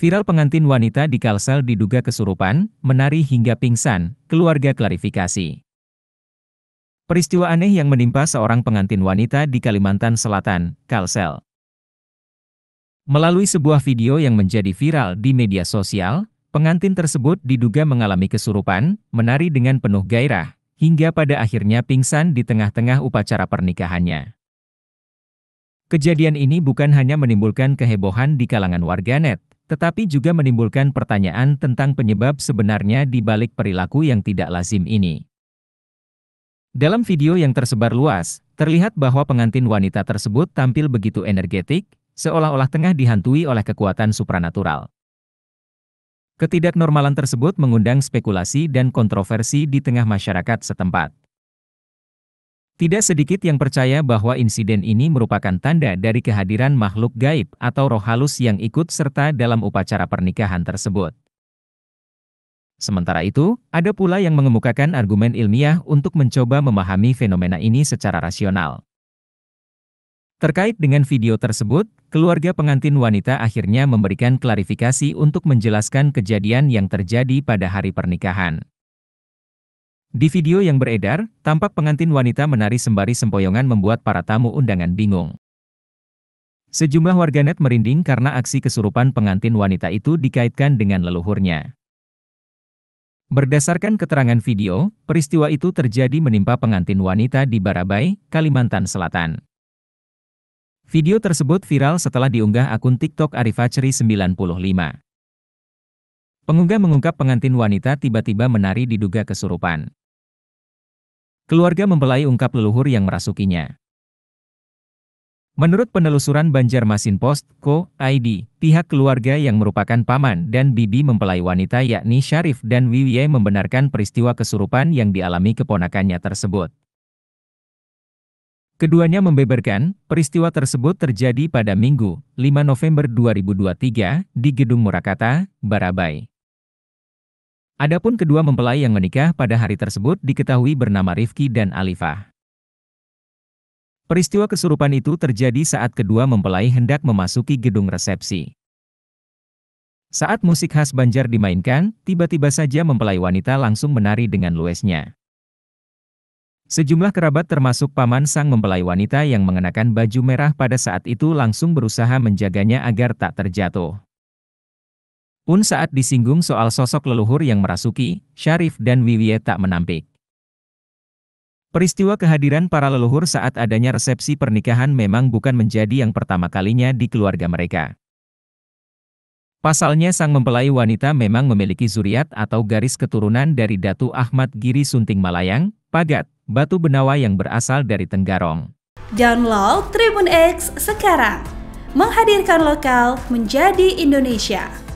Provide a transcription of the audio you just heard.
Viral pengantin wanita di Kalsel diduga kesurupan, menari hingga pingsan, keluarga klarifikasi. Peristiwa aneh yang menimpa seorang pengantin wanita di Kalimantan Selatan, Kalsel. Melalui sebuah video yang menjadi viral di media sosial, pengantin tersebut diduga mengalami kesurupan, menari dengan penuh gairah, hingga pada akhirnya pingsan di tengah-tengah upacara pernikahannya. Kejadian ini bukan hanya menimbulkan kehebohan di kalangan warganet, tetapi juga menimbulkan pertanyaan tentang penyebab sebenarnya di balik perilaku yang tidak lazim ini. Dalam video yang tersebar luas, terlihat bahwa pengantin wanita tersebut tampil begitu energetik, seolah-olah tengah dihantui oleh kekuatan supranatural. Ketidaknormalan tersebut mengundang spekulasi dan kontroversi di tengah masyarakat setempat. Tidak sedikit yang percaya bahwa insiden ini merupakan tanda dari kehadiran makhluk gaib atau roh halus yang ikut serta dalam upacara pernikahan tersebut. Sementara itu, ada pula yang mengemukakan argumen ilmiah untuk mencoba memahami fenomena ini secara rasional. Terkait dengan video tersebut, keluarga pengantin wanita akhirnya memberikan klarifikasi untuk menjelaskan kejadian yang terjadi pada hari pernikahan. Di video yang beredar, tampak pengantin wanita menari sembari sempoyongan membuat para tamu undangan bingung. Sejumlah warganet merinding karena aksi kesurupan pengantin wanita itu dikaitkan dengan leluhurnya. Berdasarkan keterangan video, peristiwa itu terjadi menimpa pengantin wanita di Barabai, Kalimantan Selatan. Video tersebut viral setelah diunggah akun TikTok Arifaceri 95. Pengunggah mengungkap pengantin wanita tiba-tiba menari diduga kesurupan. Keluarga mempelai ungkap leluhur yang merasukinya. Menurut penelusuran Banjarmasin Post, Co. ID, pihak keluarga yang merupakan paman dan bibi mempelai wanita yakni Syarif dan Wiwie membenarkan peristiwa kesurupan yang dialami keponakannya tersebut. Keduanya membeberkan, peristiwa tersebut terjadi pada Minggu, 5 November 2023, di Gedung Murakata, Barabai. Adapun kedua mempelai yang menikah pada hari tersebut diketahui bernama Rifki dan Alifah. Peristiwa kesurupan itu terjadi saat kedua mempelai hendak memasuki gedung resepsi. Saat musik khas Banjar dimainkan, tiba-tiba saja mempelai wanita langsung menari dengan luesnya. Sejumlah kerabat termasuk paman sang mempelai wanita yang mengenakan baju merah pada saat itu langsung berusaha menjaganya agar tak terjatuh. Un saat disinggung soal sosok leluhur yang merasuki, Syarif dan Wiwie tak menampik. Peristiwa kehadiran para leluhur saat adanya resepsi pernikahan memang bukan menjadi yang pertama kalinya di keluarga mereka. Pasalnya sang mempelai wanita memang memiliki zuriat atau garis keturunan dari Datu Ahmad Giri Sunting Malayang, Pagat, Batu Benawa yang berasal dari Tenggarong. Download Tribun X sekarang, menghadirkan lokal menjadi Indonesia.